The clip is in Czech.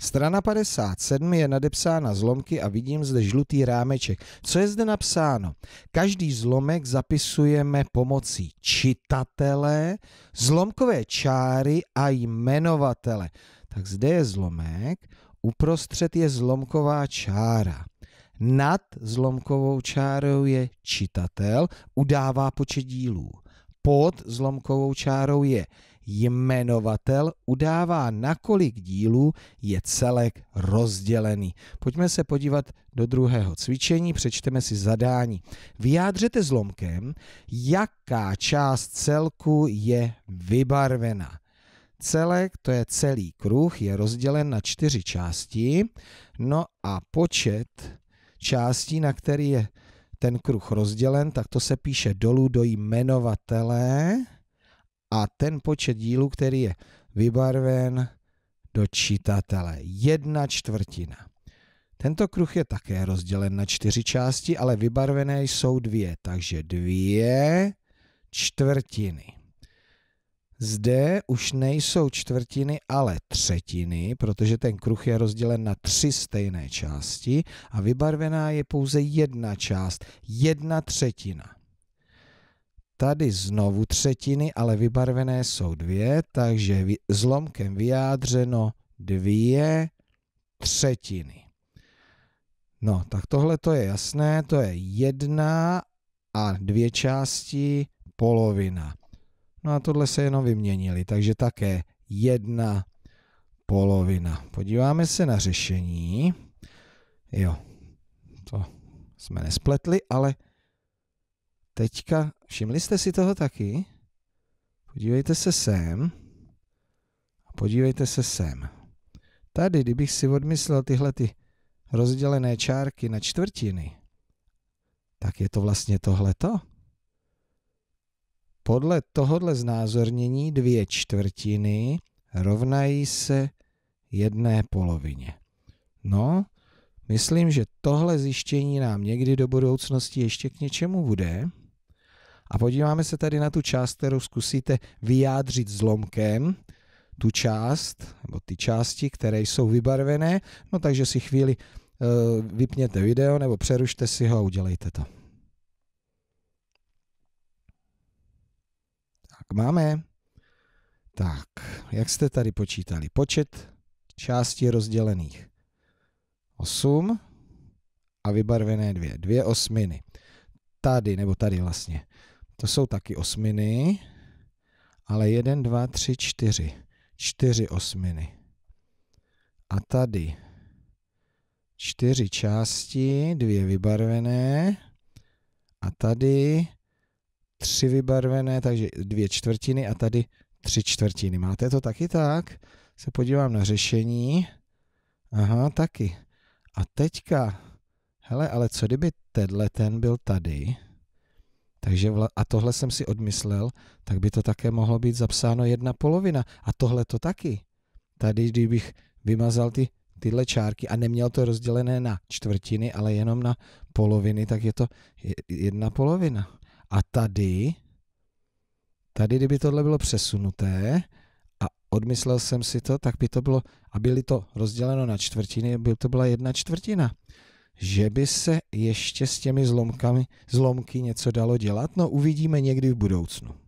Strana 57 je nadepsána zlomky a vidím zde žlutý rámeček. Co je zde napsáno? Každý zlomek zapisujeme pomocí čitatele, zlomkové čáry a jmenovatele. Tak zde je zlomek, uprostřed je zlomková čára. Nad zlomkovou čárou je čitatel, udává počet dílů. Pod zlomkovou čárou je jmenovatel udává, na kolik dílů je celek rozdělený. Pojďme se podívat do druhého cvičení, přečteme si zadání. Vyjádřete zlomkem, jaká část celku je vybarvena. Celek, to je celý kruh, je rozdělen na čtyři části. No a počet částí, na který je ten kruh rozdělen, tak to se píše dolů do jmenovatele a ten počet dílů, který je vybarven do čitatele. Jedna čtvrtina. Tento kruh je také rozdělen na čtyři části, ale vybarvené jsou dvě, takže dvě čtvrtiny. Zde už nejsou čtvrtiny, ale třetiny, protože ten kruh je rozdělen na tři stejné části a vybarvená je pouze jedna část, jedna třetina. Tady znovu třetiny, ale vybarvené jsou dvě, takže zlomkem vyjádřeno dvě třetiny. No, tak tohle to je jasné, to je jedna a dvě části polovina. No a tohle se jenom vyměnili, takže také jedna polovina. Podíváme se na řešení. Jo, to jsme nespletli, ale Teďka, všimli jste si toho taky? Podívejte se sem a podívejte se sem. Tady, kdybych si odmyslel tyhle ty rozdělené čárky na čtvrtiny, tak je to vlastně tohleto. Podle tohodle znázornění dvě čtvrtiny rovnají se jedné polovině. No, myslím, že tohle zjištění nám někdy do budoucnosti ještě k něčemu bude. A podíváme se tady na tu část, kterou zkusíte vyjádřit zlomkem, tu část, nebo ty části, které jsou vybarvené. No takže si chvíli eh, vypněte video nebo přerušte si ho a udělejte to. Tak máme. Tak, jak jste tady počítali? Počet částí rozdělených 8 a vybarvené dvě, dvě osminy. Tady, nebo tady vlastně. To jsou taky osminy, ale 1, 2, 3, 4. 4 osminy. A tady čtyři části, dvě vybarvené a tady tři vybarvené, takže dvě čtvrtiny a tady tři čtvrtiny. Máte to taky tak? Se podívám na řešení. Aha, taky. A teďka, hele, ale co kdyby tenhle ten byl tady? Takže vla, a tohle jsem si odmyslel, tak by to také mohlo být zapsáno jedna polovina. A tohle to taky. Tady, kdybych vymazal ty, tyhle čárky a neměl to rozdělené na čtvrtiny, ale jenom na poloviny, tak je to jedna polovina. A tady, tady, kdyby tohle bylo přesunuté a odmyslel jsem si to, tak by to bylo, a byly to rozděleno na čtvrtiny, by to byla jedna čtvrtina že by se ještě s těmi zlomkami, zlomky něco dalo dělat? No uvidíme někdy v budoucnu.